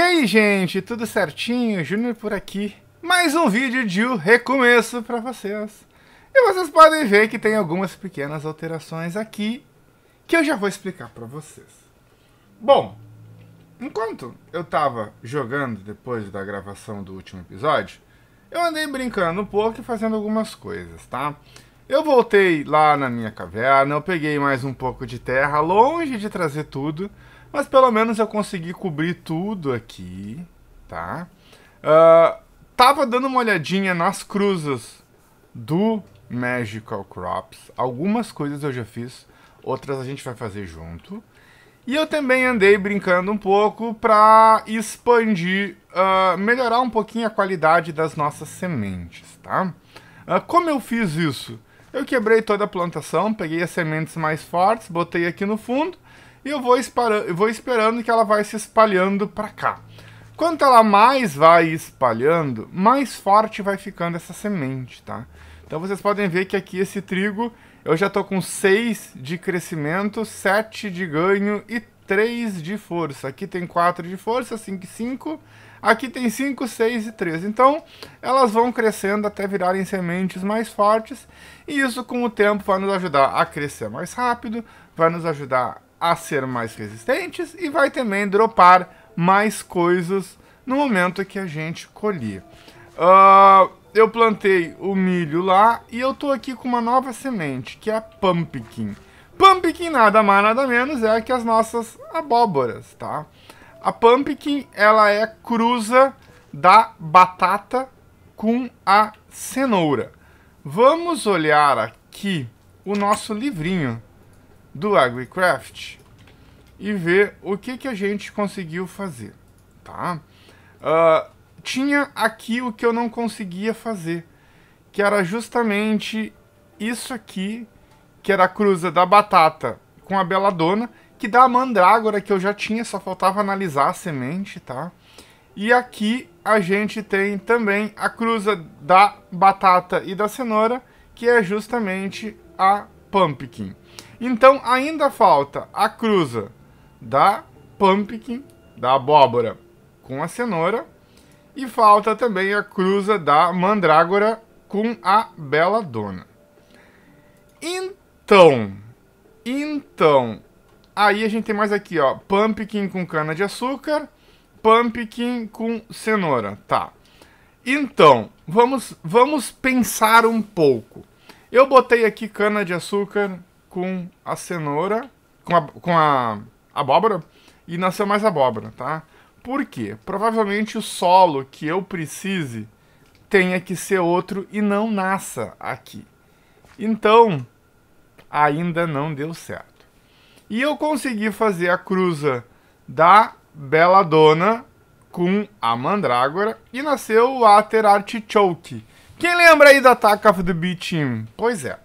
E aí, gente, tudo certinho? Júnior por aqui. Mais um vídeo de um recomeço para vocês. E vocês podem ver que tem algumas pequenas alterações aqui que eu já vou explicar para vocês. Bom, enquanto eu estava jogando depois da gravação do último episódio, eu andei brincando um pouco e fazendo algumas coisas, tá? Eu voltei lá na minha caverna, eu peguei mais um pouco de terra, longe de trazer tudo, mas pelo menos eu consegui cobrir tudo aqui, tá? Uh, tava dando uma olhadinha nas cruzas do Magical Crops. Algumas coisas eu já fiz, outras a gente vai fazer junto. E eu também andei brincando um pouco para expandir, uh, melhorar um pouquinho a qualidade das nossas sementes, tá? Uh, como eu fiz isso? Eu quebrei toda a plantação, peguei as sementes mais fortes, botei aqui no fundo e eu vou, eu vou esperando que ela vai se espalhando para cá. Quanto ela mais vai espalhando, mais forte vai ficando essa semente, tá? Então vocês podem ver que aqui esse trigo eu já estou com 6 de crescimento, 7 de ganho e 3 de força. Aqui tem 4 de força, 5 e 5. Aqui tem 5, 6 e 3. Então, elas vão crescendo até virarem sementes mais fortes. E isso, com o tempo, vai nos ajudar a crescer mais rápido, vai nos ajudar a ser mais resistentes e vai também dropar mais coisas no momento que a gente colher. Uh, eu plantei o milho lá e eu tô aqui com uma nova semente, que é a pumpkin. Pumpkin nada mais nada menos é que as nossas abóboras, tá? A pumpkin, ela é cruza da batata com a cenoura. Vamos olhar aqui o nosso livrinho do AgriCraft e ver o que, que a gente conseguiu fazer, tá? Uh, tinha aqui o que eu não conseguia fazer, que era justamente isso aqui, que era a cruza da batata com a beladona, que dá a mandrágora que eu já tinha, só faltava analisar a semente, tá? E aqui a gente tem também a cruza da batata e da cenoura, que é justamente a pumpkin. Então ainda falta a cruza da pumpkin, da abóbora com a cenoura. E falta também a cruza da mandrágora com a bela dona. Então, então, aí a gente tem mais aqui, ó, pumpkin com cana de açúcar, pumpkin com cenoura, tá? Então, vamos vamos pensar um pouco. Eu botei aqui cana de açúcar, com a cenoura, com a, com a abóbora, e nasceu mais abóbora, tá? Por quê? Provavelmente o solo que eu precise tenha que ser outro e não nasça aqui. Então, ainda não deu certo. E eu consegui fazer a cruza da Bela Dona com a Mandrágora e nasceu o Ater Artichoke. Quem lembra aí da Attack of the Bee Team? Pois é.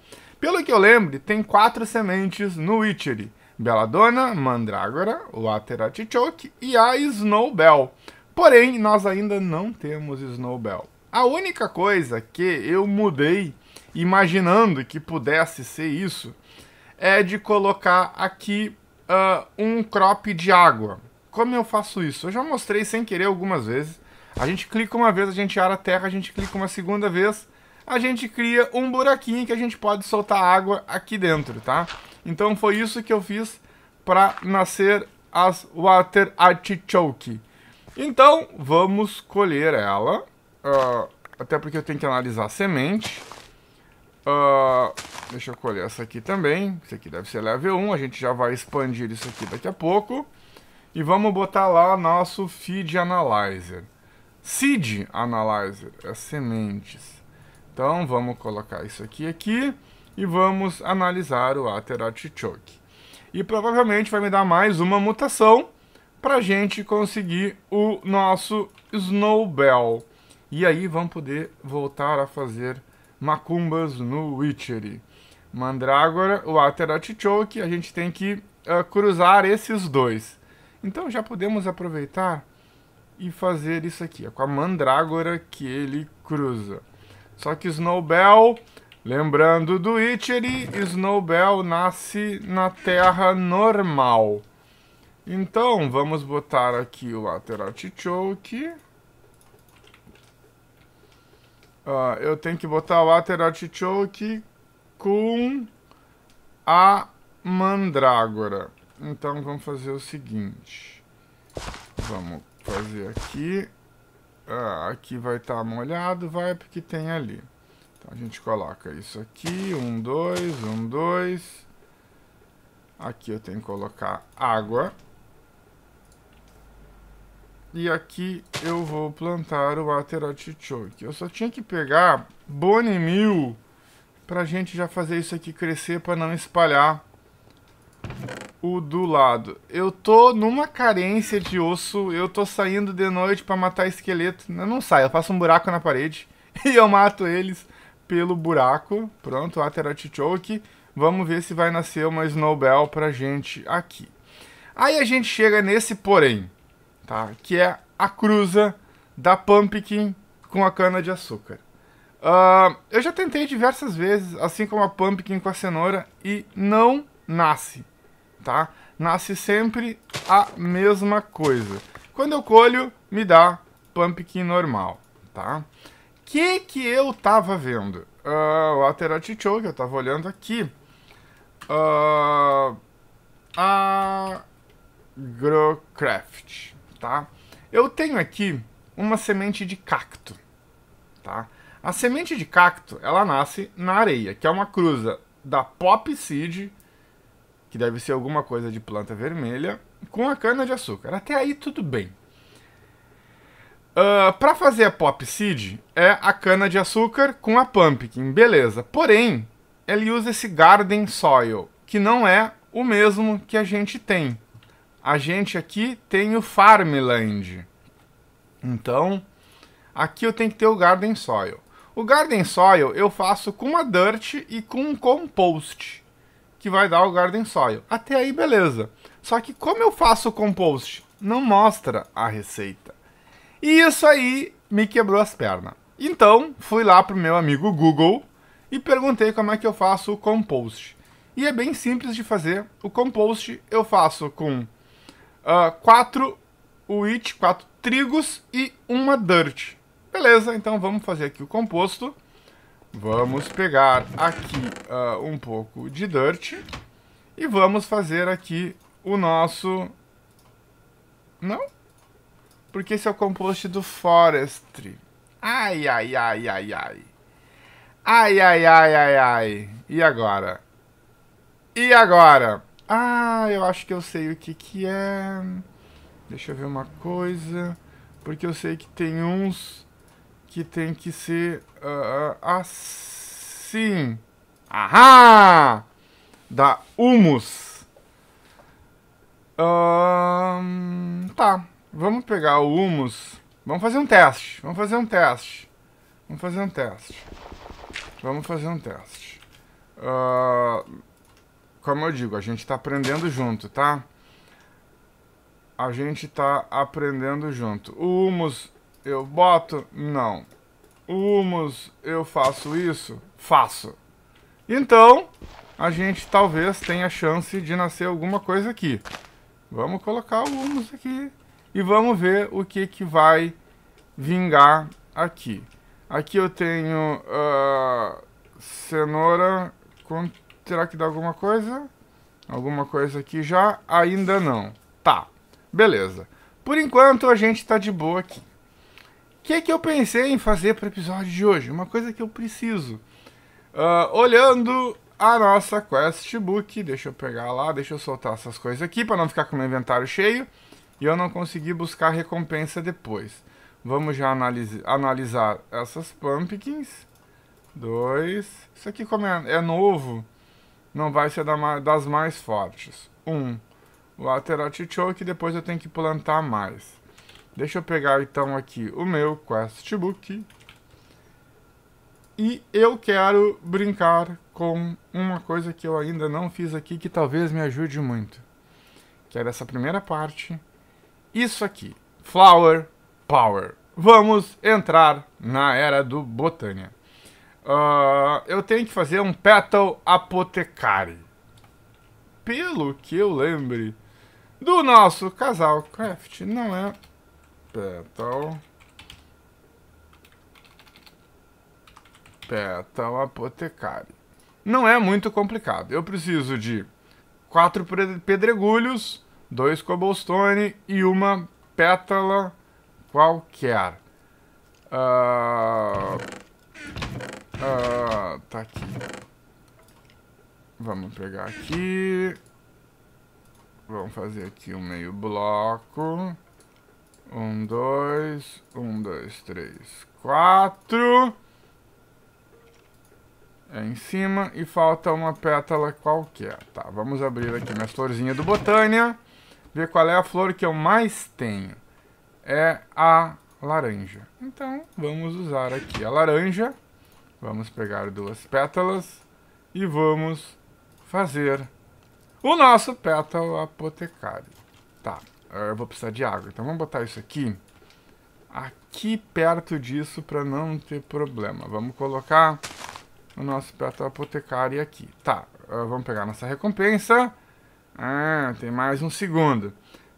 Pelo que eu lembro, tem quatro sementes no Witchery. Belladonna, Mandrágora, Water Artichoke e a Snowbell. Porém, nós ainda não temos Snowbell. A única coisa que eu mudei, imaginando que pudesse ser isso, é de colocar aqui uh, um crop de água. Como eu faço isso? Eu já mostrei sem querer algumas vezes. A gente clica uma vez, a gente ara a terra, a gente clica uma segunda vez, a gente cria um buraquinho que a gente pode soltar água aqui dentro, tá? Então foi isso que eu fiz para nascer as Water Artichoke. Então, vamos colher ela. Uh, até porque eu tenho que analisar a semente. Uh, deixa eu colher essa aqui também. Isso aqui deve ser level 1. A gente já vai expandir isso aqui daqui a pouco. E vamos botar lá nosso Feed Analyzer. Seed Analyzer. É sementes. Então vamos colocar isso aqui aqui e vamos analisar o Ater Artichoke. E provavelmente vai me dar mais uma mutação para a gente conseguir o nosso Snowbell. E aí vamos poder voltar a fazer macumbas no Witchery. Mandrágora, o Ater Artichoke, a gente tem que uh, cruzar esses dois. Então já podemos aproveitar e fazer isso aqui, é com a Mandrágora que ele cruza. Só que Snowbell, lembrando do Witchery, Snowbell nasce na terra normal. Então, vamos botar aqui o lateral choke. Uh, ah, eu tenho que botar o lateral choke com a mandrágora. Então, vamos fazer o seguinte. Vamos fazer aqui ah, aqui vai estar tá molhado, vai porque tem ali. Então a gente coloca isso aqui, um, dois, um, dois. Aqui eu tenho que colocar água. E aqui eu vou plantar o water artichoke. Eu só tinha que pegar Bonimil pra gente já fazer isso aqui crescer para não espalhar o do lado. Eu tô numa carência de osso, eu tô saindo de noite para matar esqueleto. Eu não saio, eu faço um buraco na parede e eu mato eles pelo buraco. Pronto, Choke. Vamos ver se vai nascer uma Snowbell pra gente aqui. Aí a gente chega nesse porém, tá? Que é a cruza da Pumpkin com a cana-de-açúcar. Uh, ah, eu já tentei diversas vezes, assim como a Pumpkin com a cenoura, e não nasce tá? Nasce sempre a mesma coisa. Quando eu colho, me dá pumpkin normal, tá? Que que eu tava vendo? Uh, o Alterati eu tava olhando aqui. Uh, a Growcraft, tá? Eu tenho aqui uma semente de cacto, tá? A semente de cacto, ela nasce na areia, que é uma cruza da Pop Seed que deve ser alguma coisa de planta vermelha, com a cana-de-açúcar. Até aí tudo bem. Uh, ah, para fazer a pop seed, é a cana-de-açúcar com a pumpkin, beleza. Porém, ele usa esse garden soil, que não é o mesmo que a gente tem. A gente aqui tem o farmland. Então, aqui eu tenho que ter o garden soil. O garden soil eu faço com a dirt e com um compost que vai dar o Garden Soil. Até aí, beleza. Só que como eu faço o compost? Não mostra a receita. E isso aí me quebrou as pernas. Então, fui lá pro meu amigo Google e perguntei como é que eu faço o compost. E é bem simples de fazer. O compost eu faço com uh, quatro wheat, quatro trigos e uma dirt. Beleza, então vamos fazer aqui o composto. Vamos pegar aqui uh, um pouco de dirt. E vamos fazer aqui o nosso... Não? Porque esse é o composto do forestry. Ai, ai, ai, ai, ai. Ai, ai, ai, ai, ai. E agora? E agora? Ah, eu acho que eu sei o que que é. Deixa eu ver uma coisa. Porque eu sei que tem uns que tem que ser uh, assim. Ahá! Da humus. tá, vamos pegar o humus. Vamos fazer um teste, vamos fazer um teste. Vamos fazer um teste. Vamos fazer um teste. Uh, como eu digo, a gente está aprendendo junto, tá? A gente está aprendendo junto. O humus eu boto? Não humus, eu faço isso? Faço. Então, a gente talvez tenha chance de nascer alguma coisa aqui. Vamos colocar o humus aqui e vamos ver o que, que vai vingar aqui. Aqui eu tenho uh, cenoura. Com... Terá que dar alguma coisa? Alguma coisa aqui já? Ainda não. Tá, beleza. Por enquanto a gente tá de boa aqui que, que eu pensei em fazer para o episódio de hoje? Uma coisa que eu preciso. Uh, olhando a nossa quest book, deixa eu pegar lá, deixa eu soltar essas coisas aqui para não ficar com o meu inventário cheio e eu não conseguir buscar recompensa depois. Vamos já analise, analisar essas pumpkins. Dois. Isso aqui como é, é novo, não vai ser da, das mais fortes. Um. O Aterachichoke, depois eu tenho que plantar mais. Deixa eu pegar então aqui o meu questbook. E eu quero brincar com uma coisa que eu ainda não fiz aqui que talvez me ajude muito. Que é dessa primeira parte. Isso aqui. Flower Power. Vamos entrar na era do Botânia. Uh, eu tenho que fazer um Petal Apotecary. Pelo que eu lembre, do nosso casal craft não é Petal. Petal Apotecário. Não é muito complicado. Eu preciso de quatro pedregulhos, dois cobblestone e uma pétala qualquer. Uh, uh, tá aqui. Vamos pegar aqui. Vamos fazer aqui um meio bloco. Um, dois, um, dois, três, quatro. É em cima e falta uma pétala qualquer. Tá, vamos abrir aqui minhas florzinhas do Botânia. Ver qual é a flor que eu mais tenho. É a laranja. Então, vamos usar aqui a laranja. Vamos pegar duas pétalas e vamos fazer o nosso pétalo apotecário. Tá. Ah, eu vou precisar de água. Então vamos botar isso aqui, aqui perto disso para não ter problema. Vamos colocar o nosso pétala apotecário aqui. Tá, ah, vamos pegar nossa recompensa. Ah, tem mais um segundo.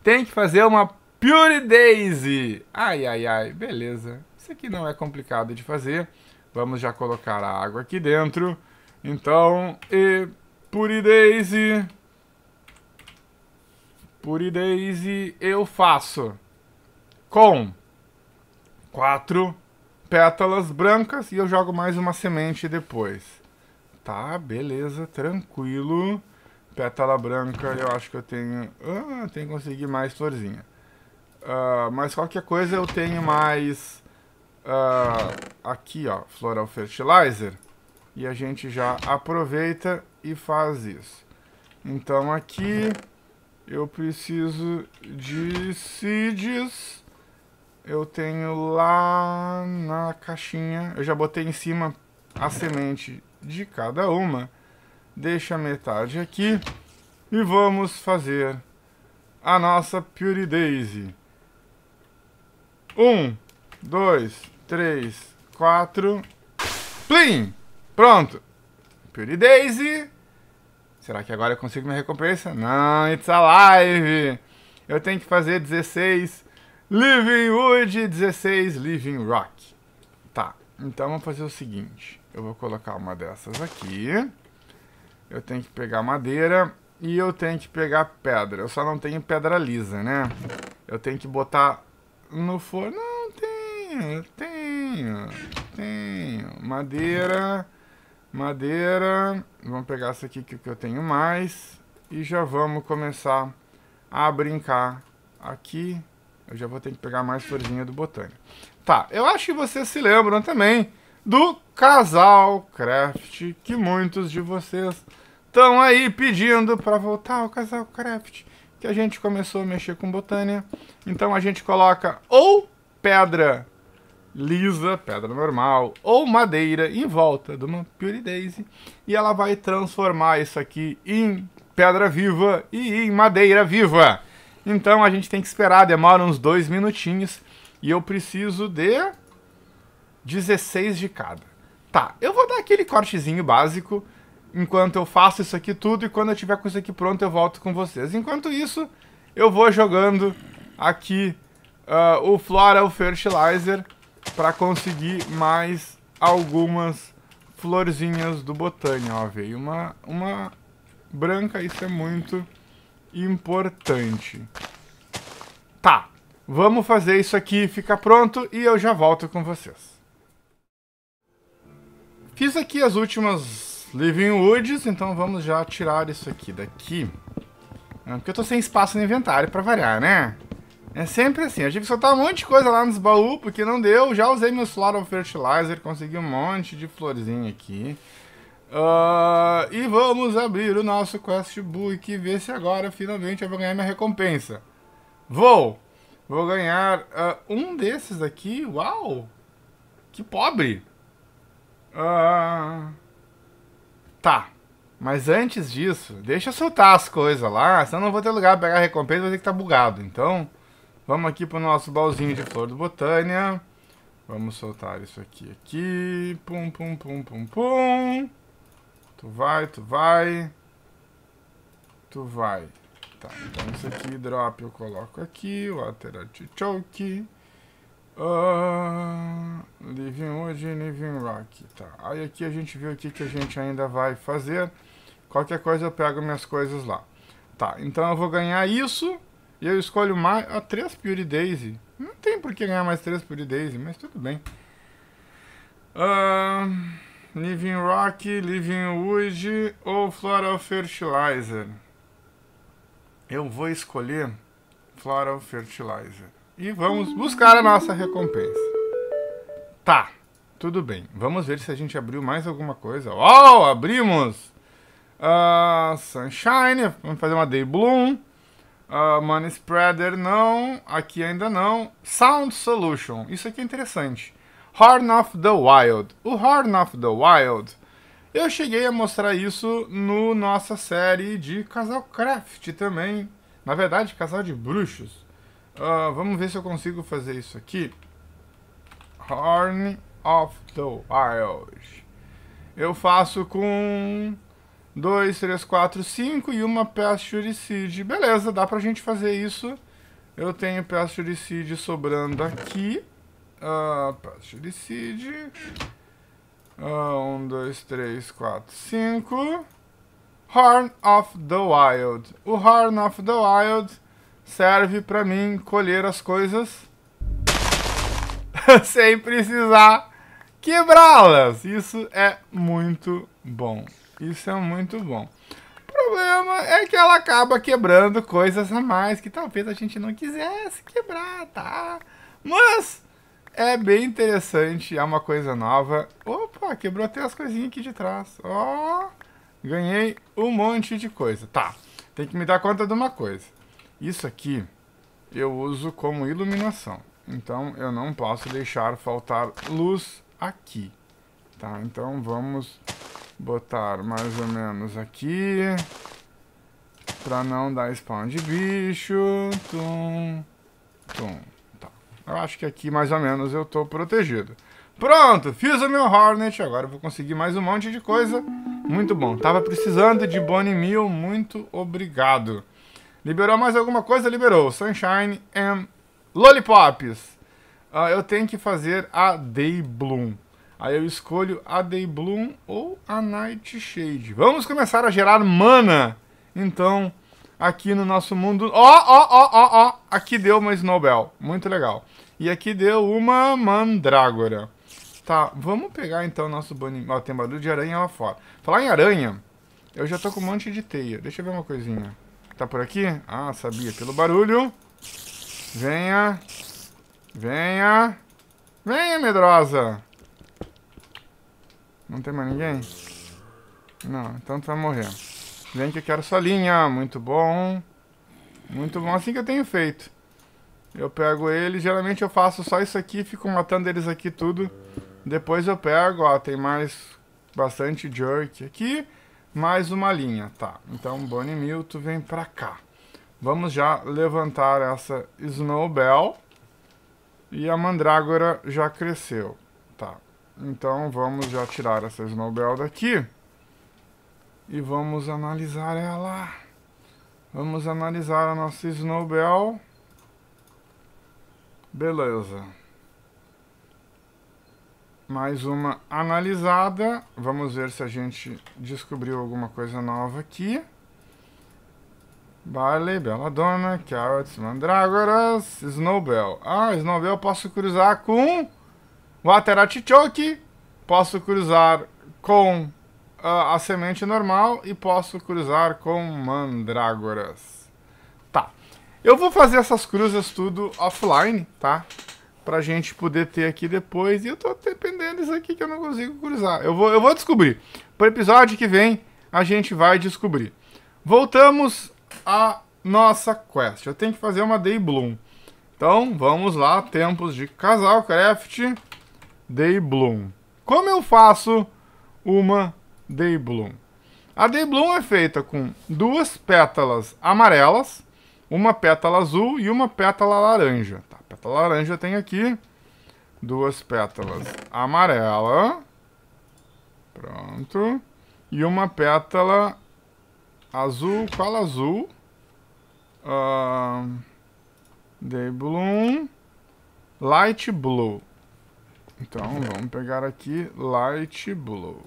Tem que fazer uma Pure Daisy. Ai, ai, ai, beleza. Isso aqui não é complicado de fazer. Vamos já colocar a água aqui dentro. Então, e Pure Daisy... Puridaisy eu faço com quatro pétalas brancas e eu jogo mais uma semente depois. Tá, beleza, tranquilo. Pétala branca, eu acho que eu tenho... Ah, tem que conseguir mais florzinha. Uh, mas qualquer coisa eu tenho mais... Uh, aqui, ó, Floral Fertilizer. E a gente já aproveita e faz isso. Então aqui... Eu preciso de seeds. Eu tenho lá na caixinha. Eu já botei em cima a semente de cada uma. Deixa a metade aqui. E vamos fazer a nossa Pure Daisy. Um, dois, três, quatro. Plim! Pronto. Pure Daisy. Será que agora eu consigo minha recompensa? Não, it's alive! Eu tenho que fazer 16 Living Wood, 16 Living Rock. Tá, então vamos fazer o seguinte. Eu vou colocar uma dessas aqui. Eu tenho que pegar madeira e eu tenho que pegar pedra. Eu só não tenho pedra lisa, né? Eu tenho que botar no forno. Não, tenho, tenho, tenho. Madeira madeira. Vamos pegar essa aqui que eu tenho mais. E já vamos começar a brincar aqui. Eu já vou ter que pegar mais florzinha do botânico. Tá, eu acho que vocês se lembram também do casal craft que muitos de vocês estão aí pedindo para voltar ao casal craft que a gente começou a mexer com botânia. Então a gente coloca ou pedra lisa, pedra normal ou madeira em volta de uma Pure Daisy e ela vai transformar isso aqui em pedra viva e em madeira viva. Então a gente tem que esperar, demora uns dois minutinhos e eu preciso de 16 de cada. Tá, eu vou dar aquele cortezinho básico enquanto eu faço isso aqui tudo e quando eu tiver com isso aqui pronto eu volto com vocês. Enquanto isso, eu vou jogando aqui uh, o Floral Fertilizer para conseguir mais algumas florzinhas do botânico, ó, veio uma, uma branca, isso é muito importante. Tá, vamos fazer isso aqui, fica pronto e eu já volto com vocês. Fiz aqui as últimas Living Woods, então vamos já tirar isso aqui daqui. É, porque eu tô sem espaço no inventário para variar, né? É sempre assim. Eu tive que soltar um monte de coisa lá nos baús, porque não deu. Já usei meu Floral Fertilizer, consegui um monte de florzinha aqui. Uh, e vamos abrir o nosso Quest Book e ver se agora finalmente eu vou ganhar minha recompensa. Vou! Vou ganhar uh, um desses aqui. Uau! Que pobre! Uh, tá. Mas antes disso, deixa eu soltar as coisas lá, senão não vou ter lugar pra pegar a recompensa, vou ter que estar tá bugado. Então, Vamos aqui pro nosso baúzinho de flor do botânia. Vamos soltar isso aqui, aqui. Pum, pum, pum, pum, pum. Tu vai, tu vai. Tu vai. Tá, então isso aqui, drop, eu coloco aqui. Water artichoke. Uh, ah, living Wood e Living Rock. Tá, aí aqui a gente viu o que, que a gente ainda vai fazer. Qualquer coisa eu pego minhas coisas lá. Tá, então eu vou ganhar isso. E eu escolho mais... a 3 Pure Daisy. Não tem por que ganhar mais 3 Pure Daisy, mas tudo bem. Uh, living Rock, Living Wood ou Floral Fertilizer. Eu vou escolher Floral Fertilizer. E vamos buscar a nossa recompensa. Tá, tudo bem. Vamos ver se a gente abriu mais alguma coisa. Oh, abrimos! Uh, Sunshine, vamos fazer uma Day Bloom. Uh, Money Spreader não, aqui ainda não. Sound Solution, isso aqui é interessante. Horn of the Wild. O Horn of the Wild, eu cheguei a mostrar isso no nossa série de Casal Craft também. Na verdade, Casal de Bruxos. Uh, vamos ver se eu consigo fazer isso aqui. Horn of the Wild. Eu faço com 2, 3, 4, 5 e uma peça churicide. Beleza, dá pra gente fazer isso. Eu tenho peça churicide sobrando aqui. Uh, peça churicide. 1, 2, 3, 4, 5. Horn of the Wild. O Horn of the Wild serve pra mim colher as coisas sem precisar quebrá-las. Isso é muito bom. Isso é muito bom. O problema é que ela acaba quebrando coisas a mais que talvez a gente não quisesse quebrar, tá? Mas é bem interessante, é uma coisa nova. Opa, quebrou até as coisinhas aqui de trás. Ó, oh, ganhei um monte de coisa. Tá, tem que me dar conta de uma coisa. Isso aqui eu uso como iluminação. Então eu não posso deixar faltar luz aqui. Tá, então vamos botar mais ou menos aqui. Pra não dar spawn de bicho. Tum, tum. Tá. Eu acho que aqui mais ou menos eu tô protegido. Pronto, fiz o meu Hornet, agora vou conseguir mais um monte de coisa. Muito bom, tava precisando de Bonnie Mill, muito obrigado. Liberou mais alguma coisa? Liberou. Sunshine and Lollipops. Uh, eu tenho que fazer a Day Bloom. Aí eu escolho a Day Bloom ou a Nightshade. Vamos começar a gerar mana. Então, aqui no nosso mundo... Ó, ó, ó, ó, ó. Aqui deu uma Snowbell. Muito legal. E aqui deu uma Mandrágora. Tá, vamos pegar então o nosso Bunny. Ó, tem barulho de aranha lá fora. Falar em aranha, eu já tô com um monte de teia. Deixa eu ver uma coisinha. Tá por aqui? Ah, sabia. Pelo barulho. Venha. Venha. Venha, medrosa. Não tem mais ninguém? Não, então tu vai morrer. Vem que eu quero sua linha. Muito bom. Muito bom. Assim que eu tenho feito. Eu pego ele. Geralmente eu faço só isso aqui. Fico matando eles aqui tudo. Depois eu pego, ó. Tem mais bastante jerk aqui. Mais uma linha, tá. Então, Bonnie Milton vem pra cá. Vamos já levantar essa Snowbell. E a Mandrágora já cresceu. Então vamos já tirar essa Snowbell daqui. E vamos analisar ela. Vamos analisar a nossa Snowbell. Beleza. Mais uma analisada. Vamos ver se a gente descobriu alguma coisa nova aqui. Barley, Dona, Carrots, Mandrágoras, Snowbell. Ah, Snowbell posso cruzar com Waterati choke, posso cruzar com uh, a semente normal e posso cruzar com mandrágoras. Tá. Eu vou fazer essas cruzas tudo offline, tá? Pra gente poder ter aqui depois. E eu tô dependendo disso aqui que eu não consigo cruzar. Eu vou, eu vou descobrir. Pro episódio que vem, a gente vai descobrir. Voltamos à nossa quest. Eu tenho que fazer uma Day Bloom. Então, vamos lá. Tempos de casal craft. Bloom. Como eu faço uma Bloom? A Bloom é feita com duas pétalas amarelas, uma pétala azul e uma pétala laranja. Tá, pétala laranja tem aqui duas pétalas amarela. Pronto. E uma pétala azul. Qual azul? Uh, Day Bloom. Light Blue. Então vamos pegar aqui Light Blue.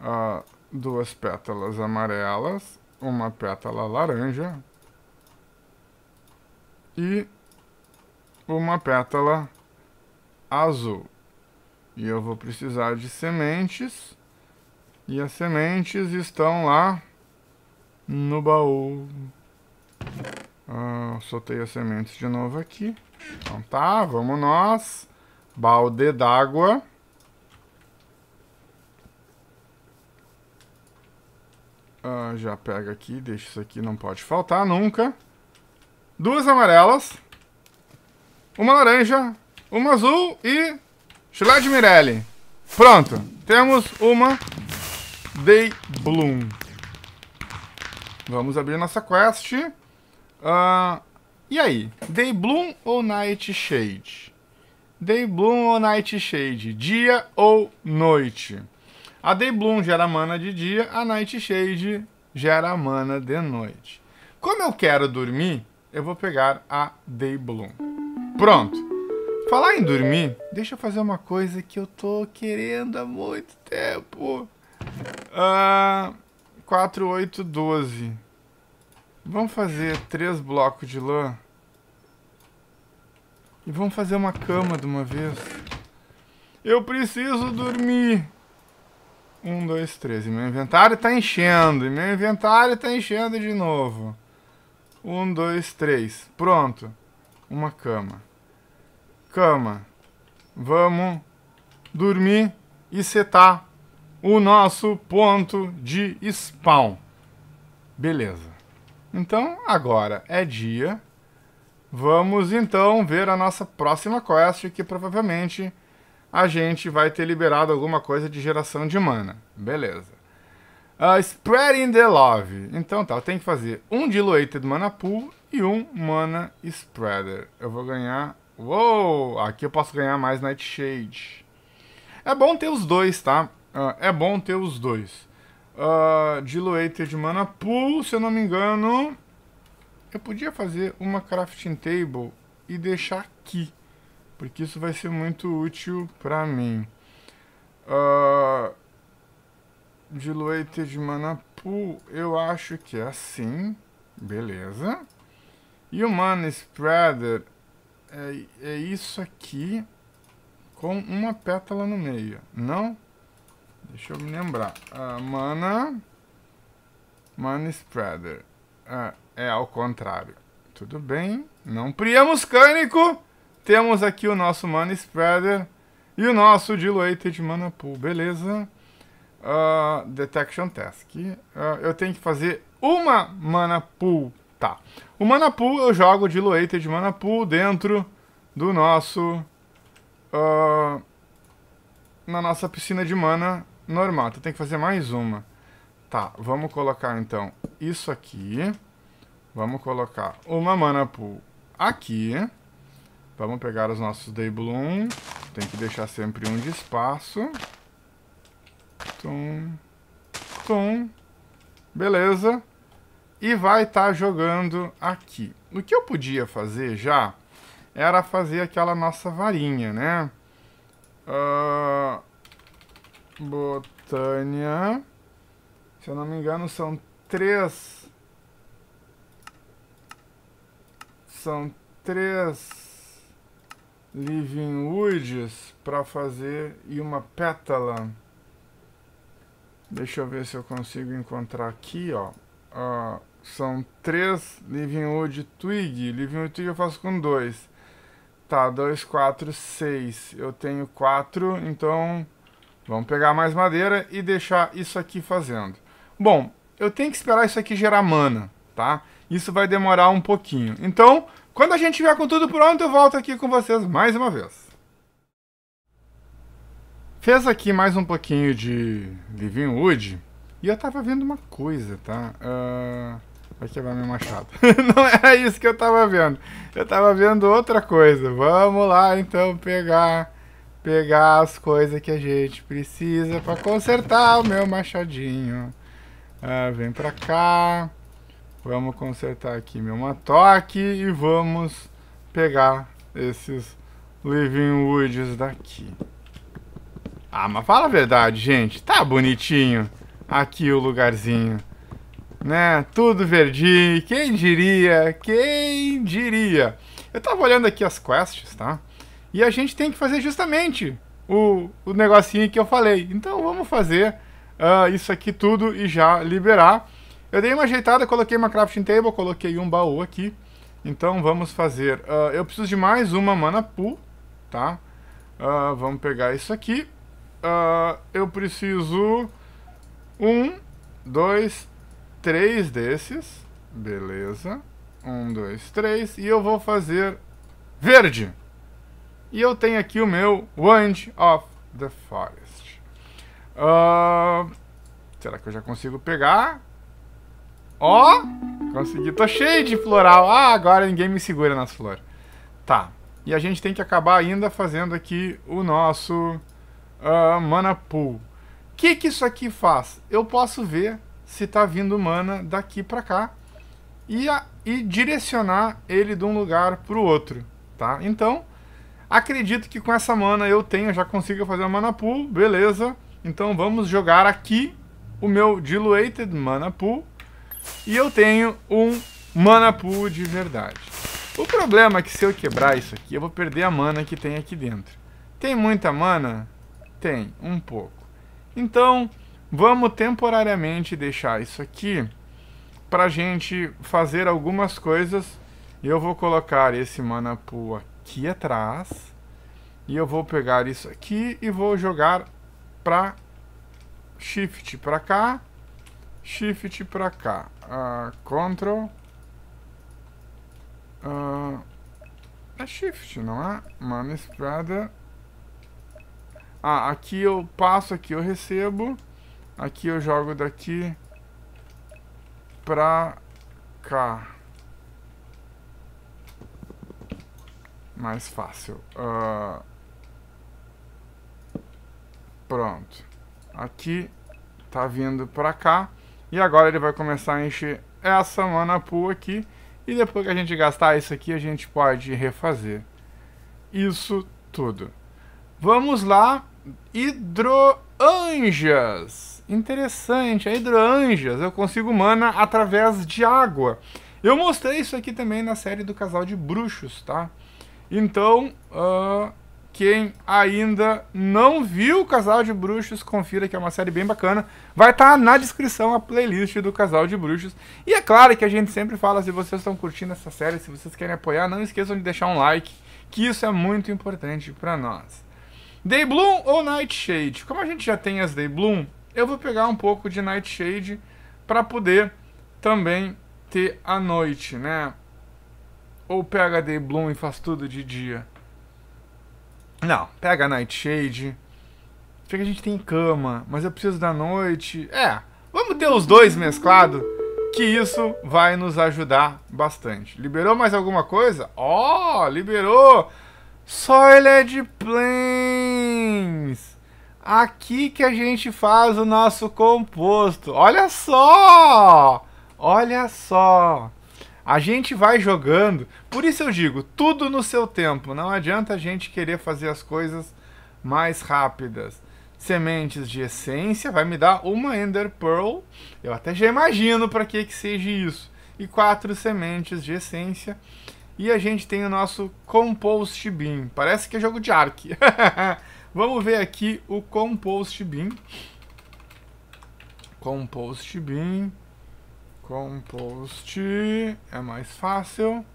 Ah, duas pétalas amarelas, uma pétala laranja e uma pétala azul. E eu vou precisar de sementes. E as sementes estão lá no baú. Ah, soltei as sementes de novo aqui. Então tá, vamos nós balde d'água. Ah, já pega aqui, deixa isso aqui, não pode faltar nunca. Duas amarelas, uma laranja, uma azul e chulé Mirelli. Pronto, temos uma Day Bloom. Vamos abrir nossa quest. Uh, e aí, Day Bloom ou Night Shade Daybloom ou Nightshade? Dia ou noite? A Daybloom gera mana de dia, a Nightshade gera mana de noite. Como eu quero dormir, eu vou pegar a Daybloom. Pronto. Falar em dormir, deixa eu fazer uma coisa que eu tô querendo há muito tempo. Uh, 4, 8, 12. Vamos fazer três blocos de lã. E vamos fazer uma cama de uma vez. Eu preciso dormir. Um, dois, três. E meu inventário tá enchendo. E meu inventário tá enchendo de novo. Um, dois, três. Pronto. Uma cama. Cama. Vamos dormir e setar o nosso ponto de spawn. Beleza. Então, agora é dia Vamos então ver a nossa próxima quest, que provavelmente a gente vai ter liberado alguma coisa de geração de mana. Beleza. Uh, spreading the Love. Então tá, eu tenho que fazer um Diluted Mana Pool e um Mana Spreader. Eu vou ganhar... Uou! Aqui eu posso ganhar mais Nightshade. É bom ter os dois, tá? Uh, é bom ter os dois. Uh, diluted Mana Pool, se eu não me engano eu podia fazer uma crafting table e deixar aqui, porque isso vai ser muito útil para mim. Uh, de Mana Pool, eu acho que é assim, beleza. E o Mana Spreader é, é isso aqui com uma pétala no meio, não? Deixa eu me lembrar. Uh, mana... Mana Spreader. Ah, é ao contrário. Tudo bem, não priamos cânico. Temos aqui o nosso Mana Spreader e o nosso Diluated Mana Pool, beleza? Uh, detection Task. Uh, eu tenho que fazer uma Mana Pool, tá? O Mana Pool eu jogo Diluated Mana Pool dentro do nosso... Uh, na nossa piscina de mana normal. Então tem que fazer mais uma. Tá, vamos colocar então isso aqui. Vamos colocar uma mana pool aqui. Vamos pegar os nossos day bloom. Tem que deixar sempre um de espaço. Tum, tum. Beleza. E vai estar tá jogando aqui. O que eu podia fazer já era fazer aquela nossa varinha, né? Uh, Botânia. Se eu não me engano, são três São três living woods para fazer e uma pétala. Deixa eu ver se eu consigo encontrar aqui, ó. Uh, são três living wood twig. Living wood twig eu faço com dois. Tá, dois quatro seis Eu tenho quatro então vamos pegar mais madeira e deixar isso aqui fazendo. Bom, eu tenho que esperar isso aqui gerar mana, tá? Isso vai demorar um pouquinho. Então, quando a gente tiver com tudo pronto, eu volto aqui com vocês mais uma vez. Fez aqui mais um pouquinho de Living Wood. E eu tava vendo uma coisa, tá? Uh... Vai quebrar meu machado. Não era é isso que eu tava vendo. Eu tava vendo outra coisa. Vamos lá, então, pegar... Pegar as coisas que a gente precisa para consertar o meu machadinho. Uh, vem pra cá. Vamos consertar aqui meu matoque e vamos pegar esses living woods daqui. Ah, mas fala a verdade, gente. Tá bonitinho aqui o lugarzinho. Né? Tudo verdinho. Quem diria? Quem diria? Eu tava olhando aqui as quests, tá? E a gente tem que fazer justamente o, o negocinho que eu falei. Então vamos fazer uh, isso aqui tudo e já liberar. Eu dei uma ajeitada, coloquei uma crafting table, coloquei um baú aqui. Então vamos fazer... Uh, eu preciso de mais uma mana pool, tá? Uh, vamos pegar isso aqui. Uh, eu preciso... Um, dois, três desses. Beleza. Um, dois, três. E eu vou fazer verde. E eu tenho aqui o meu Wand of the Forest. Uh, será que eu já consigo pegar? Ó, oh, consegui. Tô cheio de floral. Ah, agora ninguém me segura nas flores. Tá. E a gente tem que acabar ainda fazendo aqui o nosso uh, mana pool. O que que isso aqui faz? Eu posso ver se tá vindo mana daqui pra cá e, a, e direcionar ele de um lugar pro outro, tá? Então, acredito que com essa mana eu tenho, já consigo fazer a mana pool, beleza. Então vamos jogar aqui o meu Diluted Mana Pool e eu tenho um mana pool de verdade. O problema é que se eu quebrar isso aqui, eu vou perder a mana que tem aqui dentro. Tem muita mana? Tem, um pouco. Então, vamos temporariamente deixar isso aqui pra gente fazer algumas coisas. Eu vou colocar esse mana pool aqui atrás. E eu vou pegar isso aqui e vou jogar pra shift pra cá Shift pra cá. Uh, Ctrl. Uh, é Shift, não é? Mano, Spreader. Ah, aqui eu passo, aqui eu recebo. Aqui eu jogo daqui pra cá. Mais fácil. Uh, pronto. Aqui tá vindo pra cá. E agora ele vai começar a encher essa mana pool aqui. E depois que a gente gastar isso aqui, a gente pode refazer. Isso tudo. Vamos lá. Hidroanjas. Interessante. A hidroanjas eu consigo mana através de água. Eu mostrei isso aqui também na série do casal de bruxos, tá? Então, uh, quem ainda não viu o Casal de Bruxos, confira que é uma série bem bacana. Vai estar tá na descrição a playlist do Casal de Bruxos. E é claro que a gente sempre fala, se vocês estão curtindo essa série, se vocês querem apoiar, não esqueçam de deixar um like, que isso é muito importante para nós. Day Bloom ou Nightshade? Como a gente já tem as Day Bloom, eu vou pegar um pouco de Nightshade para poder também ter a noite, né? Ou pega Day Bloom e faz tudo de dia. Não, pega a Nightshade. Sei que a gente tem cama, mas eu preciso da noite. É, vamos ter os dois mesclado, que isso vai nos ajudar bastante. Liberou mais alguma coisa? Ó, oh, liberou! Soiled é Plains! Aqui que a gente faz o nosso composto. Olha só! Olha só! A gente vai jogando. Por isso eu digo, tudo no seu tempo. Não adianta a gente querer fazer as coisas mais rápidas. Sementes de essência vai me dar uma Ender Pearl. Eu até já imagino para que que seja isso. E quatro sementes de essência. E a gente tem o nosso Compost Bean. Parece que é jogo de Ark. Vamos ver aqui o Compost Bean. Compost Beam. Compost é mais fácil.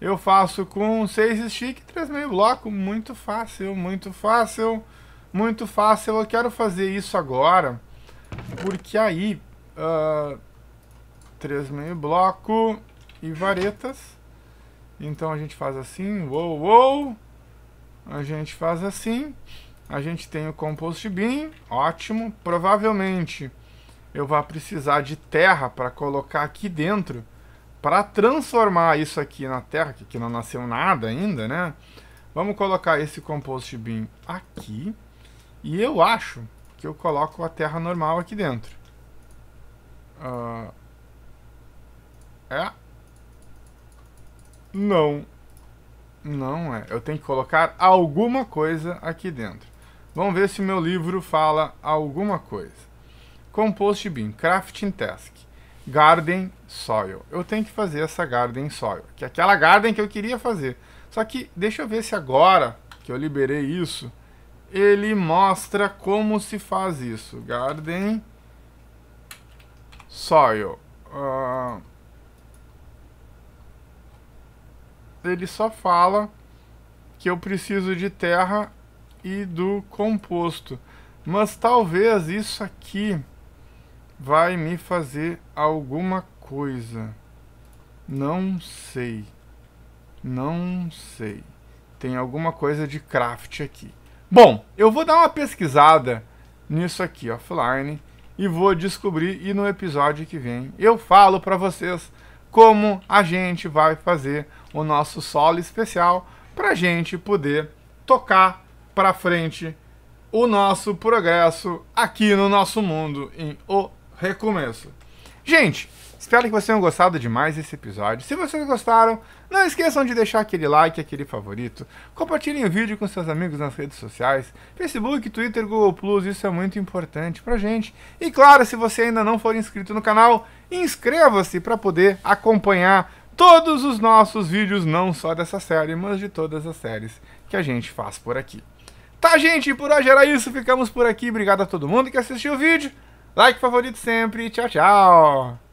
Eu faço com 6 stick, 3 meio bloco, muito fácil, muito fácil, muito fácil. Eu quero fazer isso agora, porque aí, uh, ah, 3 meio bloco e varetas. Então a gente faz assim, uou, uou, a gente faz assim. A gente tem o compost bin, ótimo. Provavelmente eu vou precisar de terra para colocar aqui dentro, para transformar isso aqui na terra, que aqui não nasceu nada ainda, né? Vamos colocar esse compost bin aqui, e eu acho que eu coloco a terra normal aqui dentro. Uh, é? Não. Não é. Eu tenho que colocar alguma coisa aqui dentro. Vamos ver se meu livro fala alguma coisa. Compost Bin, Crafting Task, Garden Soil. Eu tenho que fazer essa Garden Soil, que é aquela Garden que eu queria fazer. Só que deixa eu ver se agora que eu liberei isso, ele mostra como se faz isso. Garden Soil. Uh, ele só fala que eu preciso de terra e do composto. Mas talvez isso aqui vai me fazer alguma coisa. Não sei. Não sei. Tem alguma coisa de craft aqui. Bom, eu vou dar uma pesquisada nisso aqui offline e vou descobrir e no episódio que vem eu falo para vocês como a gente vai fazer o nosso solo especial para gente poder tocar para frente o nosso progresso aqui no nosso mundo em O recomeço. Gente, espero que vocês tenham gostado demais desse esse episódio. Se vocês gostaram, não esqueçam de deixar aquele like, aquele favorito. Compartilhem o vídeo com seus amigos nas redes sociais, Facebook, Twitter, Google Plus, isso é muito importante pra gente. E claro, se você ainda não for inscrito no canal, inscreva-se para poder acompanhar todos os nossos vídeos, não só dessa série, mas de todas as séries que a gente faz por aqui. Tá, gente? Por hoje era isso. Ficamos por aqui. Obrigado a todo mundo que assistiu o vídeo. Like favorito sempre. Tchau, tchau.